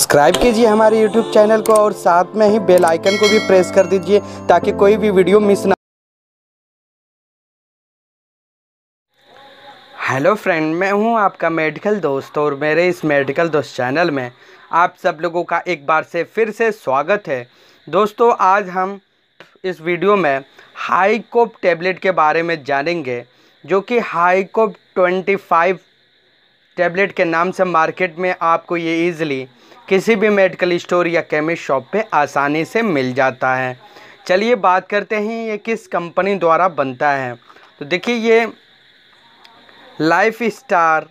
subscribe कीजिए हमारे YouTube channel को और साथ में ही बेल आइकन को भी प्रेस कर दीजिए ताकि कोई भी वीडियो मिस ना हेलो फ्रेंड मैं हूं आपका मेडिकल दोस्त और मेरे इस मेडिकल दोस्त चैनल में आप सब लोगों का एक बार से फिर से स्वागत है दोस्तों आज हम इस वीडियो में हाईकोप टेबलेट के बारे में जानेंगे जो कि हाईकोप ट्वेंटी टैबलेट के नाम से मार्केट में आपको ये ईज़िली किसी भी मेडिकल स्टोर या केमिस्ट शॉप पे आसानी से मिल जाता है चलिए बात करते हैं ये किस कंपनी द्वारा बनता है तो देखिए ये Life Star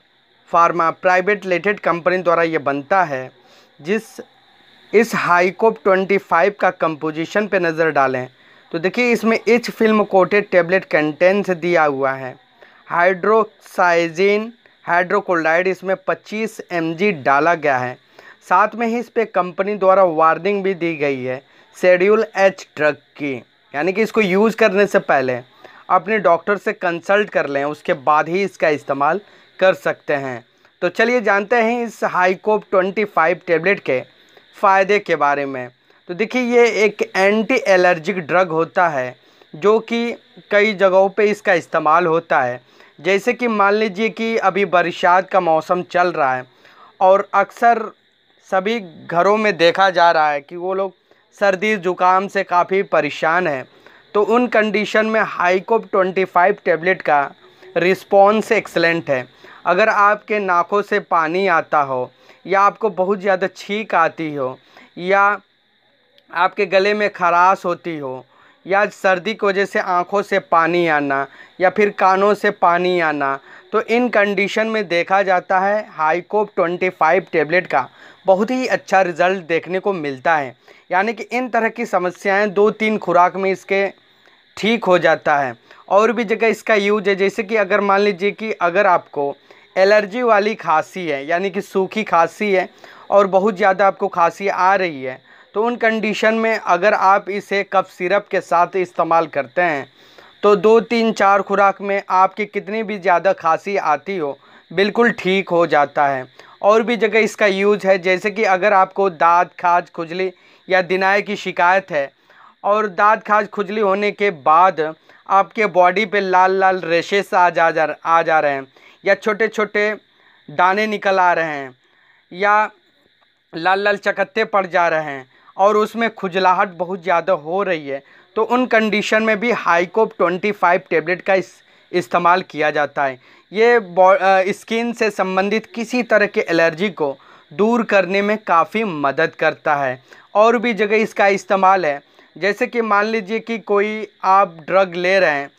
Pharma private limited company द्वारा ये बनता है जिस इस हाईकोप 25 का कंपोजिशन पे नज़र डालें तो देखिए इसमें each film coated tablet contains दिया हुआ है हाइड्रोक्साइजिन हाइड्रोकोलाइड इसमें 25 एम डाला गया है साथ में ही इस पर कंपनी द्वारा वार्निंग भी दी गई है शेड्यूल एच ड्रग की यानी कि इसको यूज़ करने से पहले अपने डॉक्टर से कंसल्ट कर लें उसके बाद ही इसका इस्तेमाल कर सकते हैं तो चलिए जानते हैं इस हाईकोप 25 टेबलेट के फ़ायदे के बारे में तो देखिए ये एक एंटी एलर्जिक ड्रग होता है जो कि कई जगहों पे इसका इस्तेमाल होता है जैसे कि मान लीजिए कि अभी बरसात का मौसम चल रहा है और अक्सर सभी घरों में देखा जा रहा है कि वो लोग सर्दी ज़ुकाम से काफ़ी परेशान हैं तो उन कंडीशन में ट्वेंटी 25 टेबलेट का रिस्पॉन्स एक्सलेंट है अगर आपके नाखों से पानी आता हो या आपको बहुत ज़्यादा छींक आती हो या आपके गले में खराश होती हो या सर्दी की वजह से आँखों से पानी आना या फिर कानों से पानी आना तो इन कंडीशन में देखा जाता है हाईकोप 25 टेबलेट का बहुत ही अच्छा रिज़ल्ट देखने को मिलता है यानी कि इन तरह की समस्याएं दो तीन खुराक में इसके ठीक हो जाता है और भी जगह इसका यूज है जैसे कि अगर मान लीजिए कि अगर आपको एलर्जी वाली खांसी है यानी कि सूखी खांसी है और बहुत ज़्यादा आपको खांसी आ रही है तो उन कंडीशन में अगर आप इसे कफ सिरप के साथ इस्तेमाल करते हैं तो दो तीन चार खुराक में आपकी कितनी भी ज़्यादा खांसी आती हो बिल्कुल ठीक हो जाता है और भी जगह इसका यूज है जैसे कि अगर आपको दाँत खाज खुजली या दिनाए की शिकायत है और दाँत खाज खुजली होने के बाद आपके बॉडी पे लाल लाल रेशेस आ जा जा आ जा रहे हैं या छोटे छोटे दाने निकल आ रहे हैं या लाल लाल चकत्ते पड़ जा रहे हैं और उसमें खुजलाहट बहुत ज़्यादा हो रही है तो उन कंडीशन में भी हाईकोप 25 टेबलेट का इस इस्तेमाल किया जाता है ये स्किन से संबंधित किसी तरह के एलर्जी को दूर करने में काफ़ी मदद करता है और भी जगह इसका इस्तेमाल है जैसे कि मान लीजिए कि कोई आप ड्रग ले रहे हैं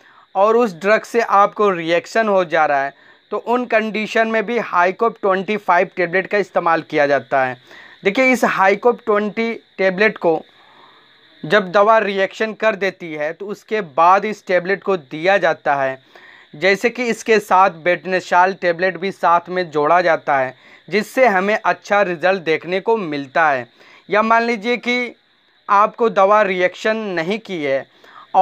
और उस ड्रग से आपको रिएक्शन हो जा रहा है तो उन कंडीशन में भी हाईकोप 25 टेबलेट का इस्तेमाल किया जाता है देखिए इस हाइकोप ट्वेंटी टेबलेट को जब दवा रिएक्शन कर देती है तो उसके बाद इस टेबलेट को दिया जाता है जैसे कि इसके साथ बेटनेशाल टेबलेट भी साथ में जोड़ा जाता है जिससे हमें अच्छा रिज़ल्ट देखने को मिलता है या मान लीजिए कि आपको दवा रिएक्शन नहीं की है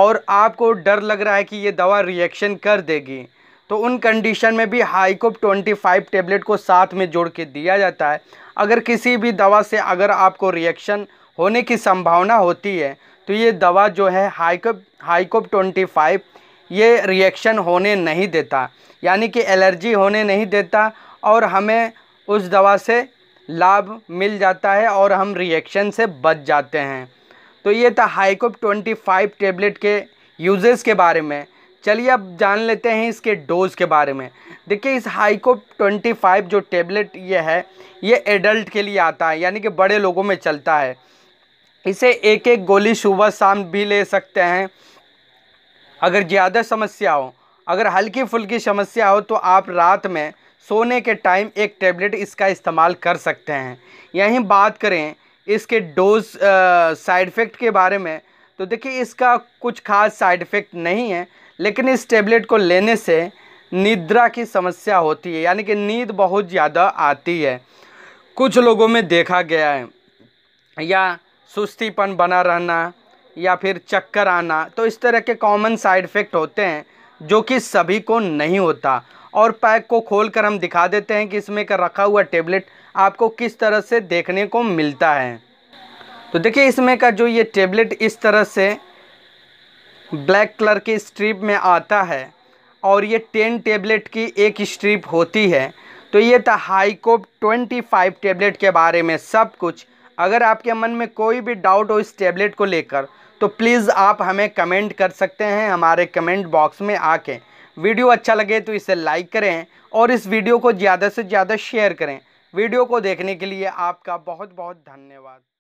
और आपको डर लग रहा है कि ये दवा रिएक्शन कर देगी तो उन कंडीशन में भी हाईकोप 25 टेबलेट को साथ में जोड़ के दिया जाता है अगर किसी भी दवा से अगर आपको रिएक्शन होने की संभावना होती है तो ये दवा जो है हाईकोप हाईकोप 25 ये रिएक्शन होने नहीं देता यानी कि एलर्जी होने नहीं देता और हमें उस दवा से लाभ मिल जाता है और हम रिएक्शन से बच जाते हैं तो ये था हाईकोप 25 टेबलेट के यूजेस के बारे में चलिए अब जान लेते हैं इसके डोज़ के बारे में देखिए इस हाइको 25 जो टेबलेट ये है ये एडल्ट के लिए आता है यानी कि बड़े लोगों में चलता है इसे एक एक गोली सुबह शाम भी ले सकते हैं अगर ज़्यादा समस्या हो अगर हल्की फुल्की समस्या हो तो आप रात में सोने के टाइम एक टेबलेट इसका इस्तेमाल कर सकते हैं यहीं बात करें इसके डोज साइड इफ़ेक्ट के बारे में तो देखिए इसका कुछ खास साइड इफ़ेक्ट नहीं है लेकिन इस टेबलेट को लेने से निद्रा की समस्या होती है यानी कि नींद बहुत ज़्यादा आती है कुछ लोगों में देखा गया है या सुस्तीपन बना रहना या फिर चक्कर आना तो इस तरह के कॉमन साइड इफ़ेक्ट होते हैं जो कि सभी को नहीं होता और पैक को खोल कर हम दिखा देते हैं कि इसमें का रखा हुआ टेबलेट आपको किस तरह से देखने को मिलता है तो देखिए इसमें का जो ये टेबलेट इस तरह से ब्लैक कलर की स्ट्रिप में आता है और ये टेन टेबलेट की एक स्ट्रिप होती है तो ये था हाईकोप ट्वेंटी फाइव टेबलेट के बारे में सब कुछ अगर आपके मन में कोई भी डाउट हो इस टेबलेट को लेकर तो प्लीज़ आप हमें कमेंट कर सकते हैं हमारे कमेंट बॉक्स में आके वीडियो अच्छा लगे तो इसे लाइक करें और इस वीडियो को ज़्यादा से ज़्यादा शेयर करें वीडियो को देखने के लिए आपका बहुत बहुत धन्यवाद